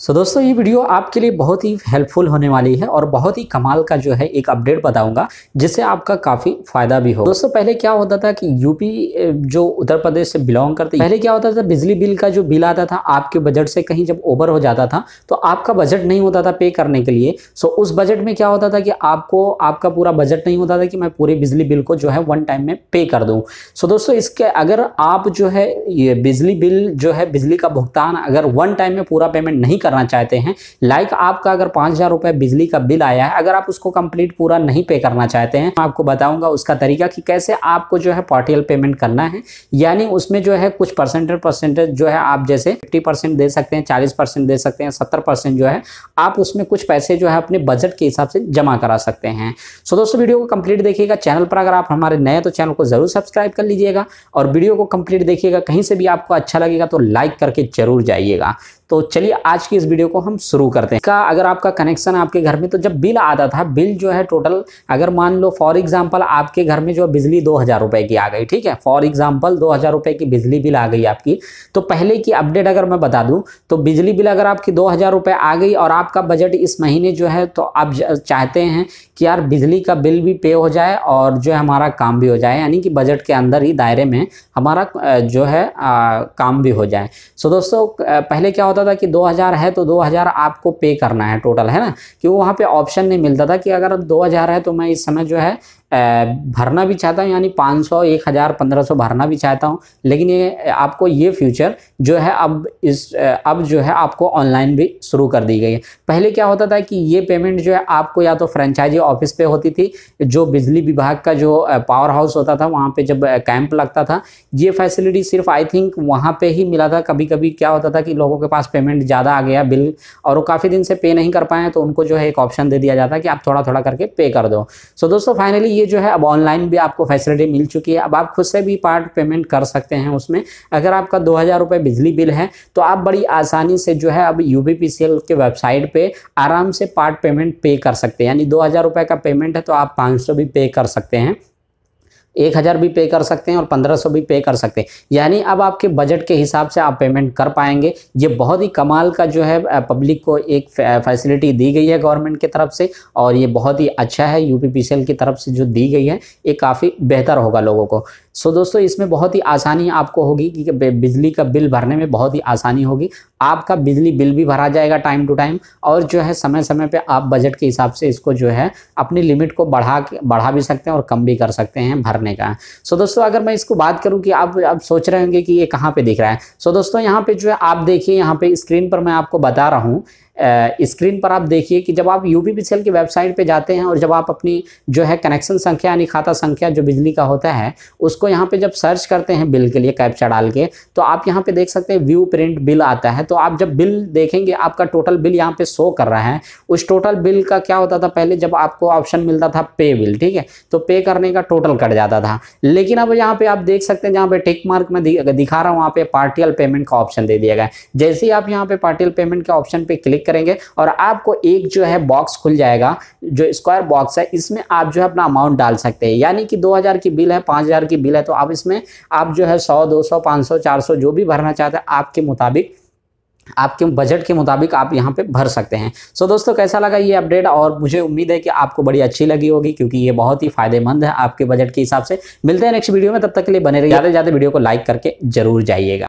सो so, दोस्तों ये video आपके लिए बहुत ही हेल्पफुल होने वाली है और बहुत ही कमाल का जो है एक अपडेट बताऊंगा जिससे आपका काफ़ी फायदा भी हो दोस्तों पहले क्या होता था कि यूपी जो उत्तर प्रदेश से बिलोंग करते पहले क्या होता था बिजली बिल का जो बिल आता था आपके बजट से कहीं जब ओवर हो जाता था तो आपका बजट नहीं होता था पे करने के लिए सो उस बजट में क्या होता था कि आपको आपका पूरा बजट नहीं होता था कि मैं पूरे बिजली बिल को जो है वन टाइम में पे कर दूँ सो दोस्तों इसके अगर आप जो है ये बिजली बिल जो है बिजली का भुगतान अगर वन टाइम में पूरा पेमेंट नहीं करना चाहते हैं लाइक आपका अगर पांच हज़ार रुपए बिजली का बिल आया है अगर आप उसको कंप्लीट पूरा नहीं पे करना चाहते हैं मैं आपको बताऊंगा उसका तरीका कि कैसे आपको जो है पार्टियल पेमेंट करना है यानी उसमें जो है कुछ परसेंटेज परसेंटेज जो है आप जैसे फिफ्टी परसेंट दे सकते हैं चालीस परसेंट दे सकते हैं सत्तर परसेंट जो है आप उसमें कुछ पैसे जो है अपने बजट के हिसाब से जमा करा सकते हैं सो दोस्तों वीडियो को कंप्लीट देखिएगा चैनल पर अगर आप हमारे नए तो चैनल को ज़रूर सब्सक्राइब कर लीजिएगा और वीडियो को कंप्लीट देखिएगा कहीं से भी आपको अच्छा लगेगा तो लाइक करके जरूर जाइएगा तो चलिए आज की इस वीडियो को हम शुरू करते हैं का अगर आपका कनेक्शन आपके घर में तो जब बिल आता था बिल जो है टोटल अगर मान लो फॉर एग्जाम्पल आपके घर में जो है बिजली दो हज़ार रुपये की आ गई ठीक है फॉर एग्जाम्पल दो हज़ार रुपये की बिजली बिल आ गई आपकी तो पहले की अपडेट अगर मैं बता दूँ तो बिजली बिल अगर आपकी दो हज़ार रुपये आ गई और आपका बजट इस महीने जो है तो आप चाहते हैं कि यार बिजली का बिल भी पे हो जाए और जो है हमारा काम भी हो जाए यानी कि बजट के अंदर ही दायरे में हमारा जो है काम भी हो जाए सो दोस्तों पहले क्या होता होता था कि 2000 है तो 2000 आपको पे करना है टोटल है ना कि वो वहाँ पे ऑप्शन नहीं मिलता था कि अगर 2000 है तो मैं इस समय जो है भरना भी चाहता हूँ यानी 500, 1000, 1500 भरना भी चाहता हूँ लेकिन ये आपको ये फ्यूचर जो है अब इस अब जो है आपको ऑनलाइन भी शुरू कर दी गई है पहले क्या होता था कि ये पेमेंट जो है आपको या तो फ्रेंचाइजी ऑफिस पे होती थी जो बिजली विभाग का जो पावर हाउस होता था वहाँ पर जब कैंप लगता था ये फैसिलिटी सिर्फ आई थिंक वहाँ पर ही मिला था कभी कभी क्या होता था कि लोगों के पास पेमेंट ज़्यादा आ गया बिल और वो काफ़ी दिन से पे नहीं कर पाए तो उनको जो है एक ऑप्शन दे दिया जाता कि आप थोड़ा थोड़ा करके पे कर दो सो दोस्तों फाइनली ये जो है अब ऑनलाइन भी आपको फैसिलिटी मिल चुकी है अब आप खुद से भी पार्ट पेमेंट कर सकते हैं उसमें अगर आपका दो हज़ार रुपये बिजली बिल है तो आप बड़ी आसानी से जो है अब यू के वेबसाइट पर आराम से पार्ट पेमेंट पे कर सकते हैं यानी दो हज़ार रुपये का पेमेंट है तो आप पाँच सौ भी पे कर सकते हैं एक हज़ार भी पे कर सकते हैं और पंद्रह सौ भी पे कर सकते हैं यानी अब आपके बजट के हिसाब से आप पेमेंट कर पाएंगे ये बहुत ही कमाल का जो है पब्लिक को एक फैसिलिटी दी गई है गवर्नमेंट की तरफ से और ये बहुत ही अच्छा है यू की तरफ से जो दी गई है ये काफ़ी बेहतर होगा लोगों को सो दोस्तों इसमें बहुत ही आसानी आपको होगी कि बिजली का बिल भरने में बहुत ही आसानी होगी आपका बिजली बिल भी भरा जाएगा टाइम टू टाइम और जो है समय समय पे आप बजट के हिसाब से इसको जो है अपनी लिमिट को बढ़ा बढ़ा भी सकते हैं और कम भी कर सकते हैं भरने का सो दोस्तों अगर मैं इसको बात करूँ कि आप आप सोच रहे होंगे कि ये कहाँ पर दिख रहा है सो दोस्तों यहाँ पर जो है आप देखिए यहाँ पर स्क्रीन पर मैं आपको बता रहा हूँ स्क्रीन पर आप देखिए कि जब आप यू पी की वेबसाइट पर जाते हैं और जब आप अपनी जो है कनेक्शन संख्या यानी खाता संख्या जो बिजली का होता है उसको यहाँ पर जब सर्च करते हैं बिल के लिए कैप्चा डाल के तो आप यहाँ पे देख सकते हैं व्यू प्रिंट बिल आता है तो आप जब बिल देखेंगे आपका टोटल बिल यहाँ पर शो कर रहा है उस टोटल बिल का क्या होता था पहले जब आपको ऑप्शन मिलता था पे बिल ठीक है तो पे करने का टोटल कट जाता था लेकिन अब यहाँ पर आप देख सकते हैं जहाँ पे टेक मार्क में दिखा रहा हूँ वहाँ पे पार्टियल पेमेंट का ऑप्शन दे दिया गया जैसे ही आप यहाँ पे पार्टियल पेमेंट के ऑप्शन पर क्लिक करेंगे और आपको एक जो है बॉक्स खुल जाएगा जो स्क्वायर बॉक्स है इसमें आप जो है अपना अमाउंट डाल सकते हैं यानी कि 2000 की बिल है 5000 की बिल है तो आप इसमें आप जो है 100 200 500 400 जो भी भरना चाहते हैं आपके मुताबिक आपके बजट के मुताबिक आप यहां पे भर सकते हैं सो so, दोस्तों कैसा लगा ये अपडेट और मुझे उम्मीद है कि आपको बड़ी अच्छी लगी होगी क्योंकि ये बहुत ही फायदेमंद है आपके बजट के हिसाब से मिलते हैं नेक्स्ट वीडियो में तब तक के लिए बने रहिए ज़्यादा से ज़्यादा वीडियो को लाइक करके जरूर जाइएगा